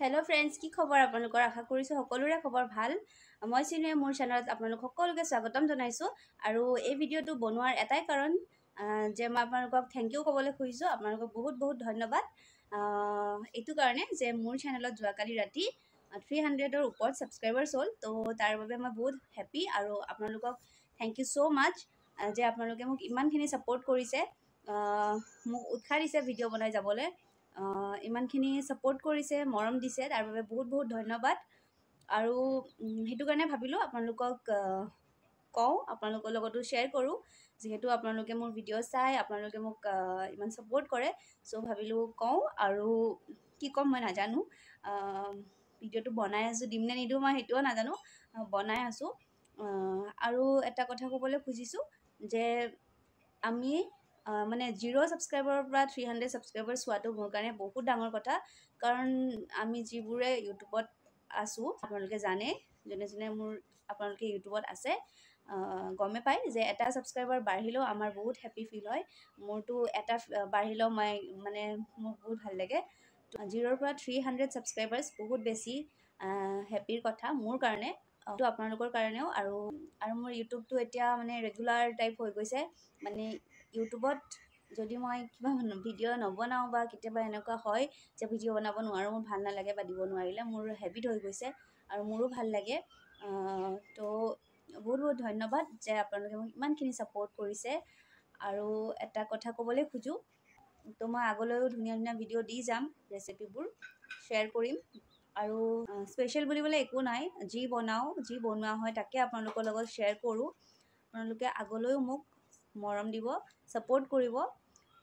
hello' friends কি খবৰ আপোনালোকৰ আশা কৰিছোঁ সকলোৰে খবৰ ভাল মই চিনুৱে মোৰ চেনেলত আপোনালোক সকলোকে স্বাগতম জনাইছোঁ আৰু এই ভিডিঅ'টো বনোৱাৰ এটাই কাৰণ যে মই আপোনালোকক থেংক ইউ ক'বলৈ খুজিছোঁ আপোনালোকক বহুত বহুত ধন্যবাদ এইটো কাৰণে যে মোৰ চেনেলত যোৱাকালি ৰাতি থ্ৰী হাণ্ড্ৰেডৰ ওপৰত ছাবস্ক্ৰাইবাৰ্ছ হ'ল তো তাৰ বাবে মই বহুত হেপ্পী আৰু আপোনালোকক থেংক ইউ ছ' মাছ যে আপোনালোকে মোক ইমানখিনি ছাপৰ্ট কৰিছে মোক উৎসাহ দিছে ভিডিঅ' বনাই যাবলৈ ইমানখিনি ছাপোৰ্ট কৰিছে মৰম দিছে তাৰ বাবে বহুত বহুত ধন্যবাদ আৰু সেইটো কাৰণে ভাবিলোঁ আপোনালোকক কওঁ আপোনালোকৰ লগতো শ্বেয়াৰ কৰোঁ যিহেতু আপোনালোকে মোৰ ভিডিঅ' চাই আপোনালোকে মোক ইমান ছাপোৰ্ট কৰে চ' ভাবিলোঁ কওঁ আৰু কি ক'ম মই নাজানো ভিডিঅ'টো বনাই আছোঁ দিম নে নিদিওঁ মই সেইটোও নাজানো বনাই আছোঁ আৰু এটা কথা ক'বলৈ খুজিছোঁ যে আমি মানে জিৰ' ছাবস্ক্ৰাইবাৰৰ পৰা থ্ৰী হাণ্ড্ৰেড ছাবস্ক্ৰাইবাৰ হোৱাটো মোৰ কাৰণে বহুত ডাঙৰ কথা কাৰণ আমি যিবোৰে ইউটিউবত আছোঁ আপোনালোকে জানে যোনে যোনে মোৰ আপোনালোকে ইউটিউবত আছে গমে পায় যে এটা ছাবস্ক্ৰাইবাৰ বাঢ়িলেও আমাৰ বহুত হেপী ফিল হয় মোৰতো এটা বাঢ়িলেও মই মানে মোৰ বহুত ভাল লাগে জিৰ'ৰ পৰা থ্ৰী হাণ্ড্ৰেড ছাবস্ক্ৰাইবাৰ্ছ বহুত বেছি হেপীৰ কথা মোৰ কাৰণে তো আপোনালোকৰ কাৰণেও আৰু আৰু মোৰ ইউটিউবটো এতিয়া মানে ৰেগুলাৰ টাইপ হৈ গৈছে মানে ইউটিউবত যদি মই কিবা ভিডিঅ' নবনাওঁ বা কেতিয়াবা এনেকুৱা হয় যে ভিডিঅ' বনাব নোৱাৰোঁ মোৰ ভাল নালাগে বা দিব নোৱাৰিলে মোৰ হেবিট হৈ গৈছে আৰু মোৰো ভাল লাগে তো বহুত বহুত ধন্যবাদ যে আপোনালোকে মোক ইমানখিনি ছাপৰ্ট কৰিছে আৰু এটা কথা ক'বলৈ খোজোঁ তো মই আগলৈও ধুনীয়া ধুনীয়া ভিডিঅ' দি যাম ৰেচিপিবোৰ শ্বেয়াৰ কৰিম আৰু স্পেচিয়েল বুলিবলৈ একো নাই যি বনাওঁ যি বনোৱা হয় তাকে আপোনালোকৰ লগত শ্বেয়াৰ কৰোঁ আপোনালোকে আগলৈও মোক মৰম দিব ছাপৰ্ট কৰিব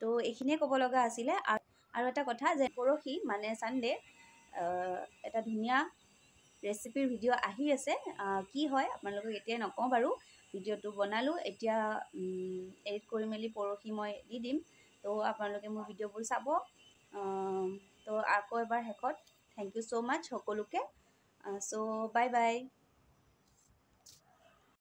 তো এইখিনিয়ে ক'ব লগা আছিলে আৰু এটা কথা যে পৰহি মানে ছানডে এটা ধুনীয়া ৰেচিপিৰ ভিডিঅ' আহি আছে কি হয় আপোনালোকক এতিয়াই নকওঁ বাৰু ভিডিঅ'টো বনালোঁ এতিয়া এডিট কৰি মেলি পৰহি মই দি দিম তো আপোনালোকে মোৰ ভিডিঅ'বোৰ চাব তো আকৌ এবাৰ শেষত থেংক ইউ ছ' মাছ সকলোকে চ' বাই বাই